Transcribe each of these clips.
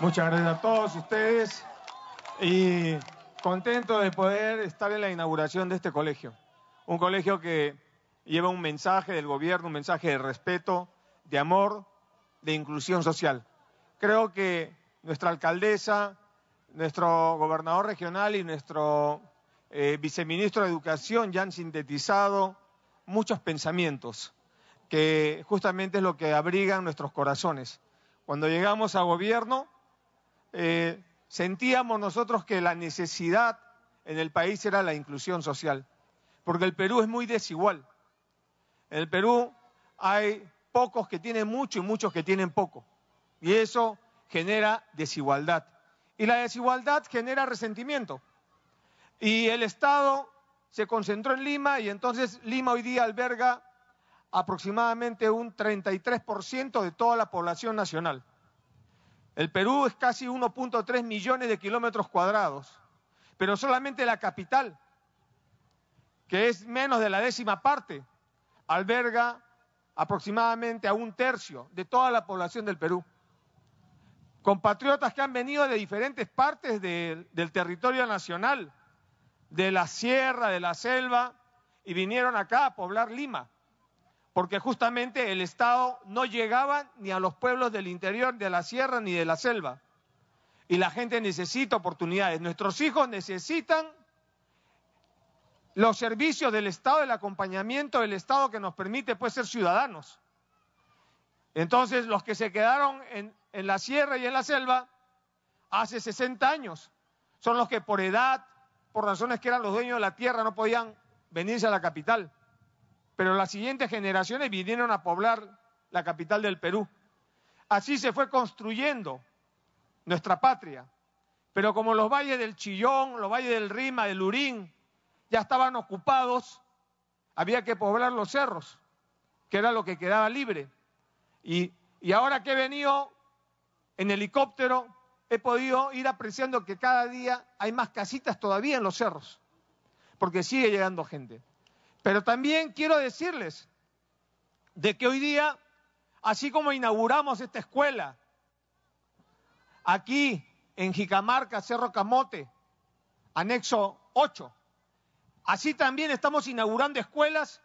Muchas gracias a todos ustedes y contento de poder estar en la inauguración de este colegio. Un colegio que lleva un mensaje del gobierno, un mensaje de respeto, de amor, de inclusión social. Creo que nuestra alcaldesa, nuestro gobernador regional y nuestro eh, viceministro de Educación ya han sintetizado muchos pensamientos que justamente es lo que abrigan nuestros corazones. Cuando llegamos a gobierno, eh, sentíamos nosotros que la necesidad en el país era la inclusión social, porque el Perú es muy desigual. En el Perú hay pocos que tienen mucho y muchos que tienen poco, y eso genera desigualdad. Y la desigualdad genera resentimiento. Y el Estado se concentró en Lima y entonces Lima hoy día alberga aproximadamente un 33% de toda la población nacional. El Perú es casi 1.3 millones de kilómetros cuadrados, pero solamente la capital, que es menos de la décima parte, alberga aproximadamente a un tercio de toda la población del Perú. Compatriotas que han venido de diferentes partes del territorio nacional, de la sierra, de la selva, y vinieron acá a poblar Lima porque justamente el Estado no llegaba ni a los pueblos del interior, de la sierra ni de la selva. Y la gente necesita oportunidades. Nuestros hijos necesitan los servicios del Estado, el acompañamiento del Estado que nos permite pues, ser ciudadanos. Entonces, los que se quedaron en, en la sierra y en la selva hace 60 años son los que por edad, por razones que eran los dueños de la tierra, no podían venirse a la capital pero las siguientes generaciones vinieron a poblar la capital del Perú. Así se fue construyendo nuestra patria. Pero como los valles del Chillón, los valles del Rima, del Urín, ya estaban ocupados, había que poblar los cerros, que era lo que quedaba libre. Y, y, ahora que he venido en helicóptero, he podido ir apreciando que cada día hay más casitas todavía en los cerros, porque sigue llegando gente. Pero también quiero decirles de que hoy día, así como inauguramos esta escuela, aquí en Jicamarca, Cerro Camote, anexo 8, así también estamos inaugurando escuelas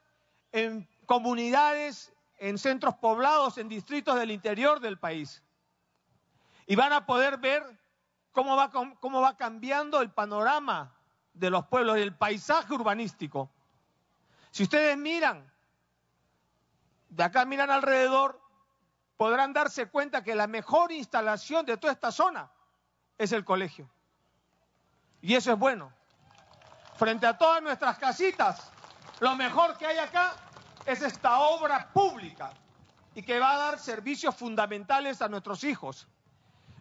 en comunidades, en centros poblados, en distritos del interior del país. Y van a poder ver cómo va, cómo va cambiando el panorama de los pueblos, el paisaje urbanístico. Si ustedes miran, de acá miran alrededor, podrán darse cuenta que la mejor instalación de toda esta zona es el colegio. Y eso es bueno. Frente a todas nuestras casitas, lo mejor que hay acá es esta obra pública y que va a dar servicios fundamentales a nuestros hijos.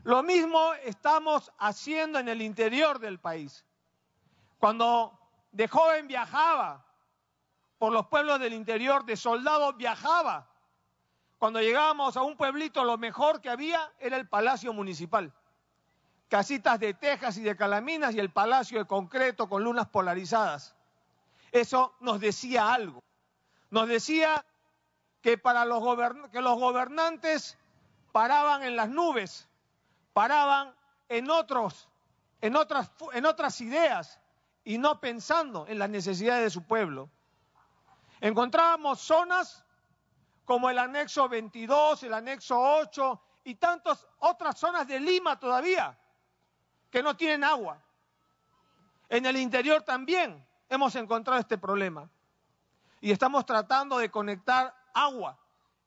Lo mismo estamos haciendo en el interior del país. Cuando de joven viajaba por los pueblos del interior de soldados viajaba. Cuando llegábamos a un pueblito, lo mejor que había era el palacio municipal. Casitas de tejas y de calaminas y el palacio de concreto con lunas polarizadas. Eso nos decía algo. Nos decía que, para los, que los gobernantes paraban en las nubes, paraban en, otros, en, otras, en otras ideas y no pensando en las necesidades de su pueblo. Encontrábamos zonas como el anexo 22, el anexo 8 y tantas otras zonas de Lima todavía que no tienen agua. En el interior también hemos encontrado este problema. Y estamos tratando de conectar agua,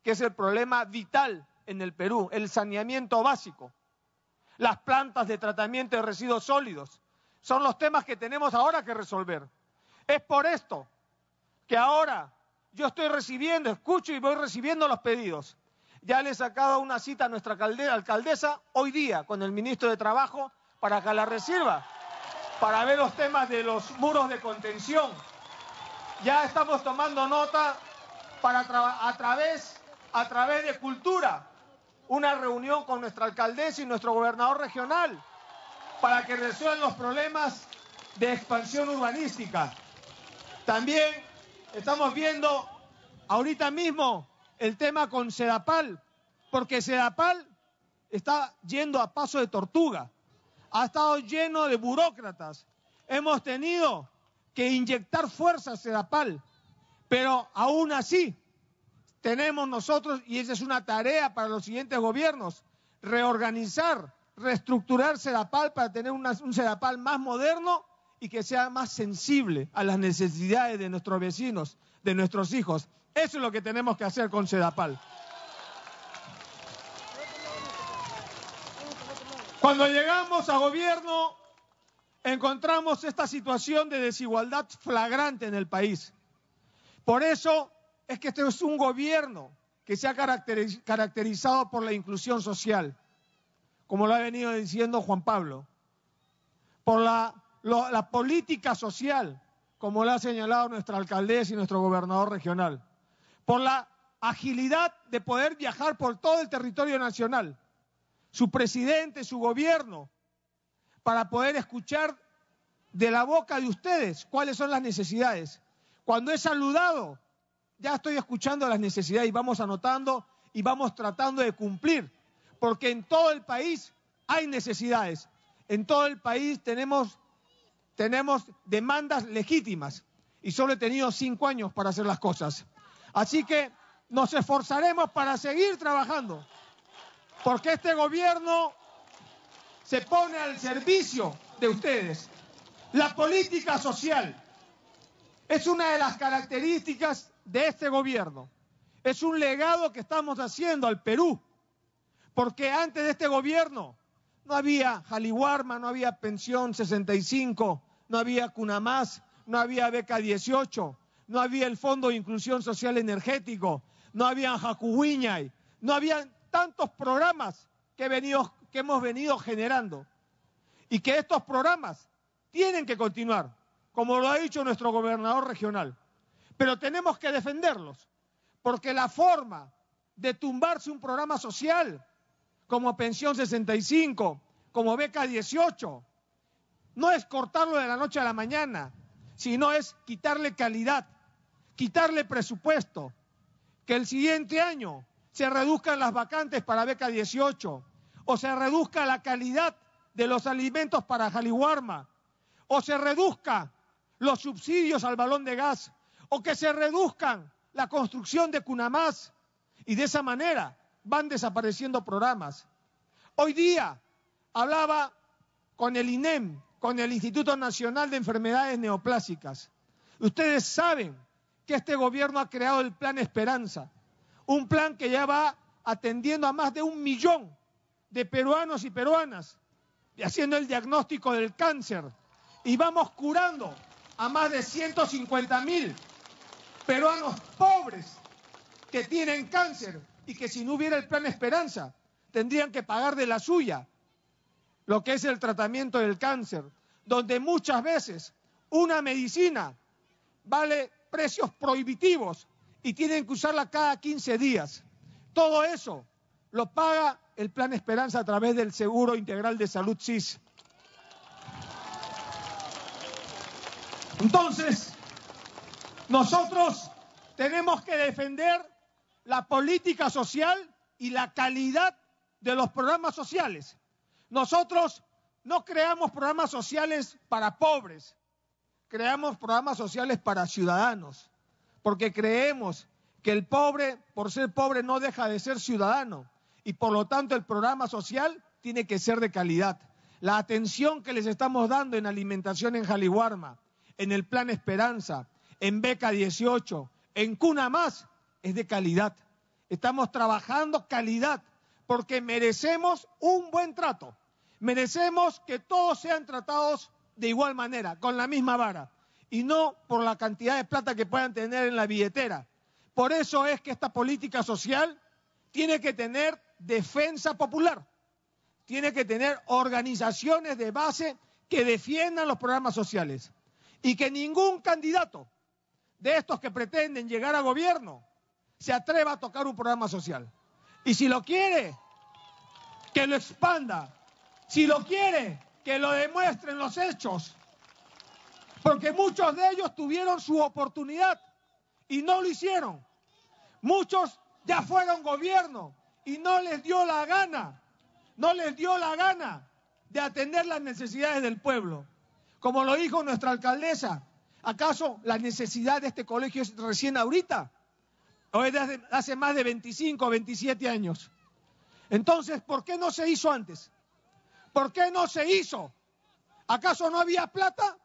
que es el problema vital en el Perú, el saneamiento básico, las plantas de tratamiento de residuos sólidos. Son los temas que tenemos ahora que resolver. Es por esto que ahora yo estoy recibiendo, escucho y voy recibiendo los pedidos. Ya le he sacado una cita a nuestra alcaldesa hoy día con el ministro de Trabajo para que la reciba, para ver los temas de los muros de contención. Ya estamos tomando nota para a, través, a través de cultura, una reunión con nuestra alcaldesa y nuestro gobernador regional para que resuelvan los problemas de expansión urbanística. También Estamos viendo ahorita mismo el tema con Cedapal, porque Sedapal está yendo a paso de tortuga, ha estado lleno de burócratas. Hemos tenido que inyectar fuerza a Cedapal, pero aún así tenemos nosotros, y esa es una tarea para los siguientes gobiernos, reorganizar, reestructurar Cedapal para tener un Sedapal más moderno y que sea más sensible a las necesidades de nuestros vecinos, de nuestros hijos. Eso es lo que tenemos que hacer con CEDAPAL. Cuando llegamos a gobierno, encontramos esta situación de desigualdad flagrante en el país. Por eso es que este es un gobierno que se ha caracterizado por la inclusión social, como lo ha venido diciendo Juan Pablo, por la la política social, como la ha señalado nuestra alcaldesa y nuestro gobernador regional, por la agilidad de poder viajar por todo el territorio nacional, su presidente, su gobierno, para poder escuchar de la boca de ustedes cuáles son las necesidades. Cuando he saludado, ya estoy escuchando las necesidades y vamos anotando y vamos tratando de cumplir, porque en todo el país hay necesidades, en todo el país tenemos tenemos demandas legítimas y solo he tenido cinco años para hacer las cosas. Así que nos esforzaremos para seguir trabajando, porque este gobierno se pone al servicio de ustedes. La política social es una de las características de este gobierno. Es un legado que estamos haciendo al Perú, porque antes de este gobierno no había Jaliwarma, no había Pensión 65, no había más no había Beca 18, no había el Fondo de Inclusión Social Energético, no había jacuñay no había tantos programas que, que hemos venido generando. Y que estos programas tienen que continuar, como lo ha dicho nuestro gobernador regional. Pero tenemos que defenderlos, porque la forma de tumbarse un programa social como Pensión 65, como Beca 18, no es cortarlo de la noche a la mañana, sino es quitarle calidad, quitarle presupuesto, que el siguiente año se reduzcan las vacantes para beca 18 o se reduzca la calidad de los alimentos para Jaliwarma o se reduzca los subsidios al balón de gas o que se reduzcan la construcción de Cunamás y de esa manera van desapareciendo programas. Hoy día hablaba con el INEM con el Instituto Nacional de Enfermedades Neoplásicas. Ustedes saben que este gobierno ha creado el Plan Esperanza, un plan que ya va atendiendo a más de un millón de peruanos y peruanas, haciendo el diagnóstico del cáncer. Y vamos curando a más de 150 mil peruanos pobres que tienen cáncer y que si no hubiera el plan Esperanza tendrían que pagar de la suya lo que es el tratamiento del cáncer, donde muchas veces una medicina vale precios prohibitivos y tienen que usarla cada 15 días. Todo eso lo paga el Plan Esperanza a través del Seguro Integral de Salud SIS. Entonces, nosotros tenemos que defender la política social y la calidad de los programas sociales. Nosotros no creamos programas sociales para pobres, creamos programas sociales para ciudadanos, porque creemos que el pobre, por ser pobre, no deja de ser ciudadano y por lo tanto el programa social tiene que ser de calidad. La atención que les estamos dando en alimentación en Jaliwarma, en el Plan Esperanza, en Beca 18, en Cuna Más, es de calidad. Estamos trabajando calidad porque merecemos un buen trato. Merecemos que todos sean tratados de igual manera, con la misma vara, y no por la cantidad de plata que puedan tener en la billetera. Por eso es que esta política social tiene que tener defensa popular, tiene que tener organizaciones de base que defiendan los programas sociales y que ningún candidato de estos que pretenden llegar a gobierno se atreva a tocar un programa social. Y si lo quiere, que lo expanda. Si lo quiere, que lo demuestren los hechos. Porque muchos de ellos tuvieron su oportunidad y no lo hicieron. Muchos ya fueron gobierno y no les dio la gana, no les dio la gana de atender las necesidades del pueblo. Como lo dijo nuestra alcaldesa, ¿acaso la necesidad de este colegio es recién ahorita? hace, más de 25 27 años. Entonces, ¿por qué no se hizo antes? ¿Por qué no se hizo? ¿Acaso no había plata?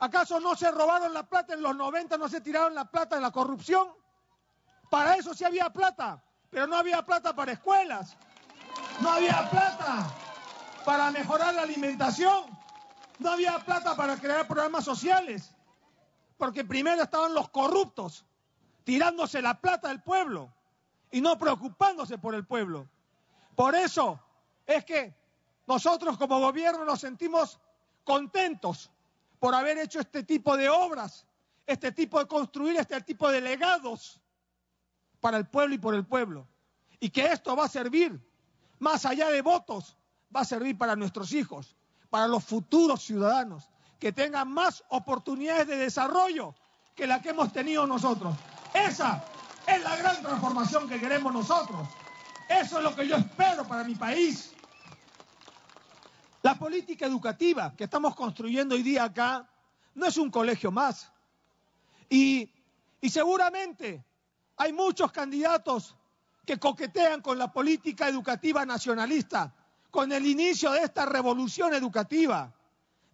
¿Acaso no se robaron la plata en los 90, no se tiraron la plata en la corrupción? Para eso sí había plata, pero no había plata para escuelas, no había plata para mejorar la alimentación, no había plata para crear programas sociales, porque primero estaban los corruptos tirándose la plata del pueblo y no preocupándose por el pueblo. Por eso es que nosotros como gobierno nos sentimos contentos por haber hecho este tipo de obras, este tipo de construir, este tipo de legados para el pueblo y por el pueblo. Y que esto va a servir, más allá de votos, va a servir para nuestros hijos, para los futuros ciudadanos, que tengan más oportunidades de desarrollo que la que hemos tenido nosotros. Esa es la gran transformación que queremos nosotros. Eso es lo que yo espero para mi país. La política educativa que estamos construyendo hoy día acá no es un colegio más. Y, seguramente hay muchos candidatos que coquetean con la política educativa nacionalista, con el inicio de esta revolución educativa,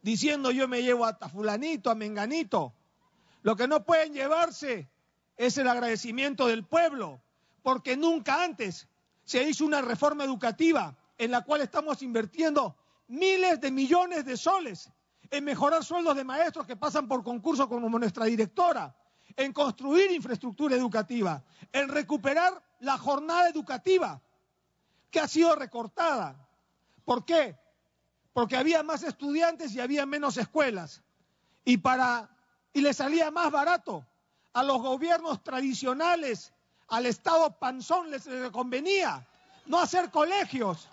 diciendo yo me llevo a fulanito, a menganito. Lo que no pueden llevarse es el agradecimiento del pueblo, porque nunca antes se hizo una reforma educativa en la cual estamos invirtiendo miles de millones de soles en mejorar sueldos de maestros que pasan por concurso como nuestra directora, en construir infraestructura educativa, en recuperar la jornada educativa que ha sido recortada. ¿Por qué? Porque había más estudiantes y había menos escuelas y para y le salía más barato a los gobiernos tradicionales, al Estado panzón les, convenía no hacer colegios,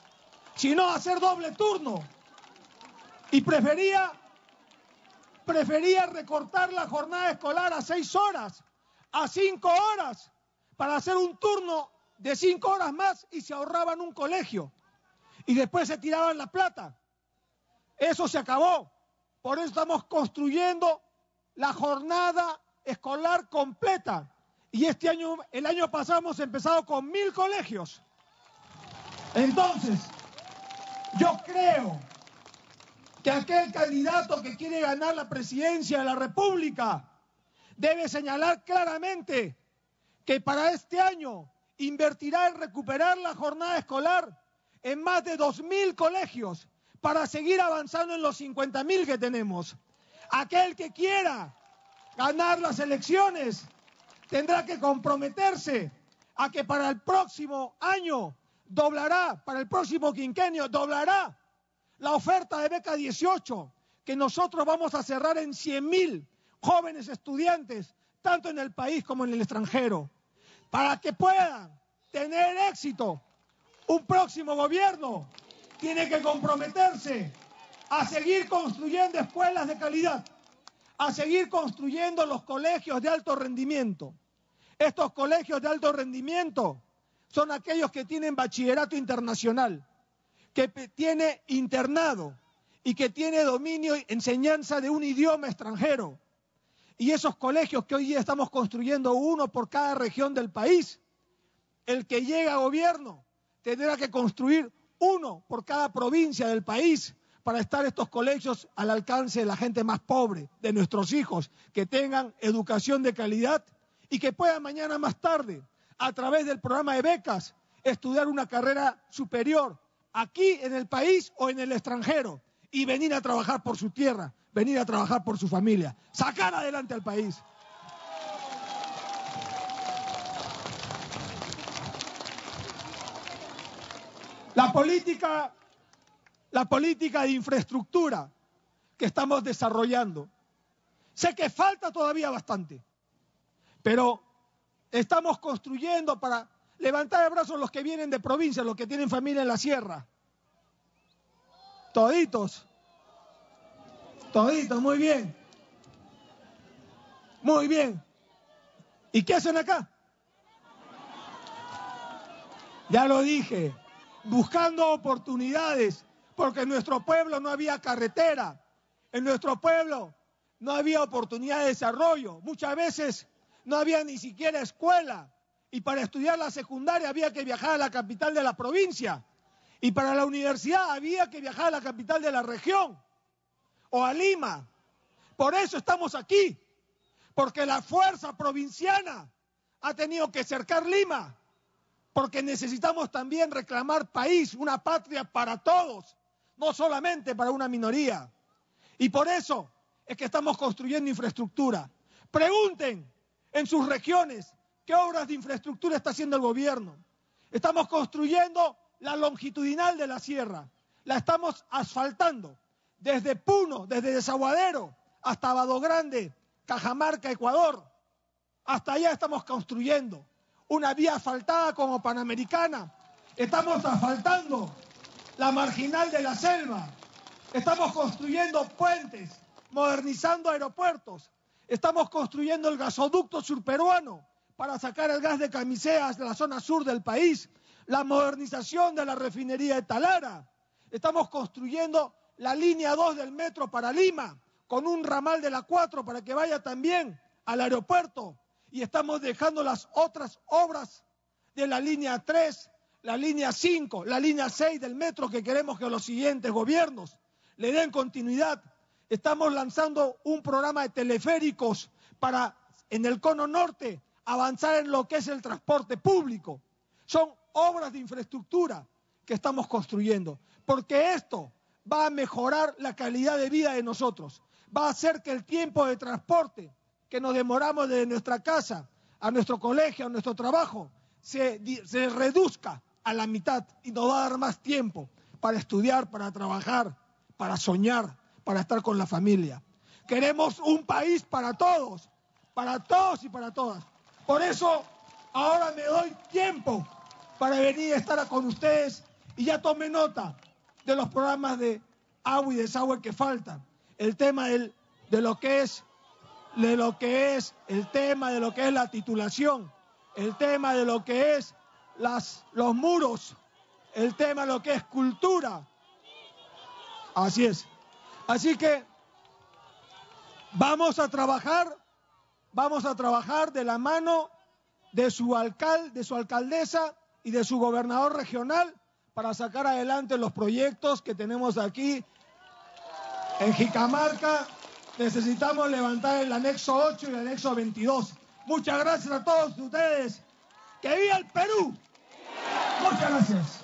sino hacer doble turno. Y prefería, prefería recortar la jornada escolar a seis horas, a cinco horas, para hacer un turno de cinco horas más y se ahorraban un colegio. Y después se tiraban la plata. Eso se acabó. Por eso estamos construyendo la jornada escolar completa. Y este año, el año pasado hemos empezado con mil colegios. Entonces, yo creo que aquel candidato que quiere ganar la presidencia de la República debe señalar claramente que para este año invertirá en recuperar la jornada escolar en más de mil colegios para seguir avanzando en los mil que tenemos. Aquel que quiera ganar las elecciones, tendrá que comprometerse a que para el próximo año doblará, para el próximo quinquenio doblará la oferta de beca 18, que nosotros vamos a cerrar en mil jóvenes estudiantes, tanto en el país como en el extranjero, para que puedan tener éxito. Un próximo gobierno tiene que comprometerse a seguir construyendo escuelas de calidad a seguir construyendo los colegios de alto rendimiento. Estos colegios de alto rendimiento son aquellos que tienen bachillerato internacional, que tiene internado y que tiene dominio y enseñanza de un idioma extranjero. Y esos colegios que hoy día estamos construyendo uno por cada región del país, el que llega a gobierno tendrá que construir uno por cada provincia del país para estar estos colegios al alcance de la gente más pobre, de nuestros hijos, que tengan educación de calidad y que puedan mañana más tarde, a través del programa de becas, estudiar una carrera superior aquí en el país o en el extranjero y venir a trabajar por su tierra, venir a trabajar por su familia, sacar adelante al país. La política la política de infraestructura que estamos desarrollando. Sé que falta todavía bastante, pero estamos construyendo para levantar el brazo los que vienen de provincia, los que tienen familia en la sierra. Toditos. Toditos, muy bien. Muy bien. ¿Y qué hacen acá? Ya lo dije, buscando oportunidades porque en nuestro pueblo no había carretera, en nuestro pueblo no había oportunidad de desarrollo, muchas veces no había ni siquiera escuela y para estudiar la secundaria había que viajar a la capital de la provincia y para la universidad había que viajar a la capital de la región o a Lima. Por eso estamos aquí, porque la fuerza provinciana ha tenido que cercar Lima, porque necesitamos también reclamar país, una patria para todos, no solamente para una minoría. Y por eso es que estamos construyendo infraestructura. Pregunten en sus regiones qué obras de infraestructura está haciendo el gobierno. Estamos construyendo la longitudinal de la sierra. La estamos asfaltando desde Puno, desde Desaguadero hasta Abado Grande, Cajamarca, Ecuador. Hasta allá estamos construyendo una vía asfaltada como Panamericana. Estamos asfaltando la marginal de la selva. Estamos construyendo puentes, modernizando aeropuertos. Estamos construyendo el gasoducto surperuano para sacar el gas de camiseas de la zona sur del país. La modernización de la refinería de Talara. Estamos construyendo la línea 2 del metro para Lima, con un ramal de la 4 para que vaya también al aeropuerto. Y estamos dejando las otras obras de la línea 3 la línea 5, la línea 6 del metro que queremos que los siguientes gobiernos le den continuidad. Estamos lanzando un programa de teleféricos para en el cono norte avanzar en lo que es el transporte público. Son obras de infraestructura que estamos construyendo, porque esto va a mejorar la calidad de vida de nosotros, va a hacer que el tiempo de transporte que nos demoramos desde nuestra casa a nuestro colegio, a nuestro trabajo, se, se reduzca a la mitad y nos va a dar más tiempo para estudiar, para trabajar, para soñar, para estar con la familia. Queremos un país para todos, para todos y para todas. Por eso ahora me doy tiempo para venir a estar con ustedes y ya tome nota de los programas de agua y desagüe que faltan. El tema de lo que es de lo que es el tema de lo que es la titulación, el tema de lo que es las, los muros, el tema lo que es cultura. Así es. Así que vamos a trabajar, vamos a trabajar de la mano de su alcalde, de su alcaldesa y de su gobernador regional para sacar adelante los proyectos que tenemos aquí en Jicamarca. Necesitamos levantar el anexo 8 y el anexo 22. Muchas gracias a todos ustedes. ¡Que viva el Perú! Muchas gracias.